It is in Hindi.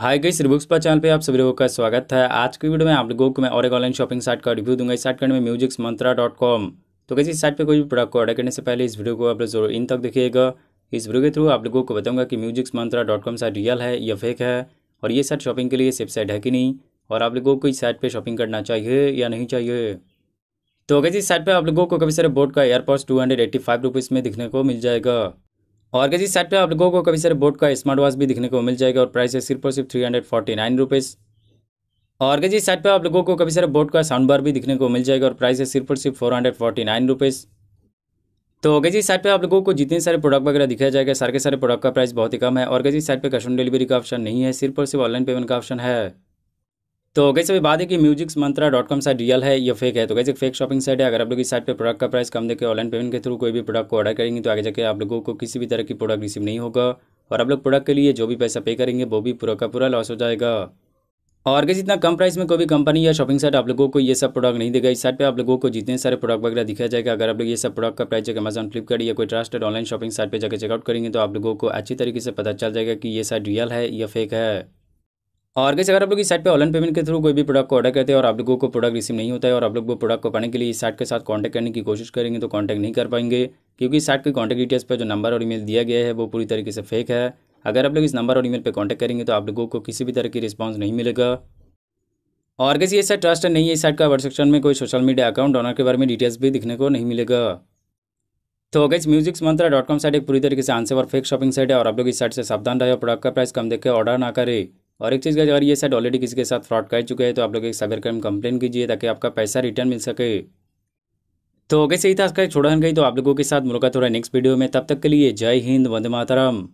हाय गई बुक्स पर चैनल पे आप सभी लोगों का स्वागत है आज की वीडियो में आप लोगों को मैं और एक ऑनलाइन शॉपिंग साइट का रिव्यू दूंगा इस साइट का नाम है म्यूजिक्स मंत्रा डॉट कॉम तो कैसे इस साइट पे कोई भी प्रोडक्ट को ऑर्डर करने से पहले इस वीडियो को आप लोग जरूर इन तक देखिएगा इस वीडियो के थ्रू आप लोगों को बताऊंगा कि Musics Mantra dot com site real है या फेक है और ये साइट शॉपिंग के लिए सेफ साइट है कि नहीं और आप लोगों को इस साइट पर शॉपिंग करना चाहिए या नहीं चाहिए तो कैसे इस साइट पर आप लोगों को कभी सारे बोर्ड का airports two hundred eighty five rupees में दिखने को मिल जाएगा और किसी साइट पे आप लोगों को कभी सारे बोट का स्मार्ट वॉच भी दिखने को मिल जाएगा और प्राइस है सिर्फ और सिर्फ three hundred forty nine rupees और किसी साइट पे आप लोगों को कभी सारे बोट का साउंड बार भी दिखने को मिल जाएगा और प्राइस है सिर्फ और सिर्फ four hundred forty nine rupees तो किसी साइट पे आप लोगों को जितने सारे प्रोडक्ट वगैरह दिखाया जाएगा सारे के सारे प्रोडक्ट का प्राइस बहुत ही कम है और गजी साइट पर कैश ऑन डिलीवरी का ऑप्शन नहीं है सिर्फ और सिर्फ ऑनलाइन पेमेंट का ऑप्शन है तो कैसे भी बात है कि Musics Mantra dot com site real है या फेक है तो कैसे फेक शॉपिंग साइट है अगर आप लोग इस साइट पे प्रोडक्ट का प्राइस कम देकर ऑनलाइन पेमेंट के थ्रू कोई भी प्रोडक्ट को ऑर्डर करेंगे तो आगे जाके आप लोगों को किसी भी तरह की प्रोडक्ट रिसीव नहीं होगा और आप लोग प्रोडक्ट के लिए जो भी पैसा पे करेंगे वो भी पूरा का पूरा लॉस हो जाएगा और कैसे इतना कम प्राइस में कोई भी कंपनी या शॉपिंग साइट आप लोगों को ये सब प्रोडक्ट नहीं देगा इस साइट पर आप लोगों को जितने सारे प्रोडक्ट वगैरह दिखाया जाएगा अगर आप लोग ये सब प्रोडक्ट का प्राइस जगह अमेजन फ्लिपकार्ट या कोई ट्रस्टेड ऑनलाइन शॉपिंग साइट पर जाकर चेकआउट करेंगे तो आप लोगों को अच्छी तरीके से पता चल जाएगा कि ये साइट रियल है या फेक है और कैसे अगर आप लोग इस साइट पे ऑनलाइन पेमेंट के थ्रू कोई भी प्रोडक्ट को ऑर्डर करते हैं और आप लोगों को प्रोडक्ट रिसीव नहीं होता है और आप लोग वो प्रोडक्ट को पाने के लिए इस साइट के साथ कांटेक्ट करने की कोशिश करेंगे तो कॉन्टैक्ट नहीं कर पाएंगे क्योंकि इस साइट के कांटेक्ट डिटेल्स पर जो नंबर और ईमेल दिया गया है वो पूरी तरीके से फेक है अगर आप लोग इस नंबर और ईमेल पर कॉन्टैक्ट करेंगे तो आप लोगों को किसी भी तरह की रिस्पॉन्स नहीं मिलेगा और कैसे ये साइट ट्रस्ट नहीं है इस साइट का वर्ड सेक्शन में कोई सोशल मीडिया अकाउंट ऑनर के बारे में डिटेल्स भी दिखने को नहीं मिलेगा तो guess Musics Mantra dot com site एक पूरी तरीके से आंसर और फेक शॉपिंग साइट है और आप लोग इस साइट से सावधान रहे और प्रोडक्ट का प्राइस कम देखकर ऑर्डर ना करें और एक चीज़ का अगर ये साइड ऑलरेडी किसी के साथ फ्रॉड कर चुके हैं तो आप लोग एक साइबर क्राइम कंप्लेन कीजिए ताकि आपका पैसा रिटर्न मिल सके तो कैसे ही था आज का एक गई तो आप लोगों के साथ मुलाकात हो रहा है नेक्स्ट वीडियो में तब तक के लिए जय हिंद वंदे मातरम